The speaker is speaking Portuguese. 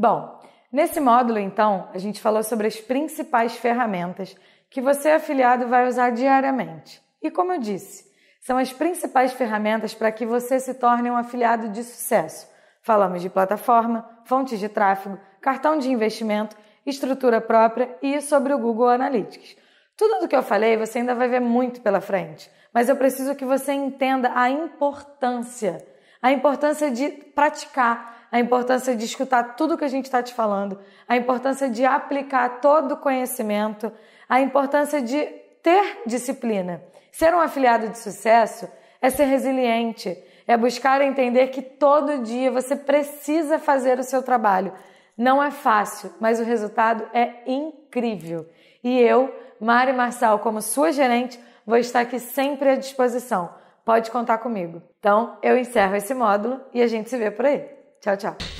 Bom, nesse módulo então, a gente falou sobre as principais ferramentas que você afiliado vai usar diariamente. E como eu disse, são as principais ferramentas para que você se torne um afiliado de sucesso. Falamos de plataforma, fontes de tráfego, cartão de investimento, estrutura própria e sobre o Google Analytics. Tudo do que eu falei você ainda vai ver muito pela frente, mas eu preciso que você entenda a importância a importância de praticar, a importância de escutar tudo que a gente está te falando, a importância de aplicar todo o conhecimento, a importância de ter disciplina. Ser um afiliado de sucesso é ser resiliente, é buscar entender que todo dia você precisa fazer o seu trabalho. Não é fácil, mas o resultado é incrível. E eu, Mari Marçal, como sua gerente, vou estar aqui sempre à disposição pode contar comigo. Então, eu encerro esse módulo e a gente se vê por aí. Tchau, tchau.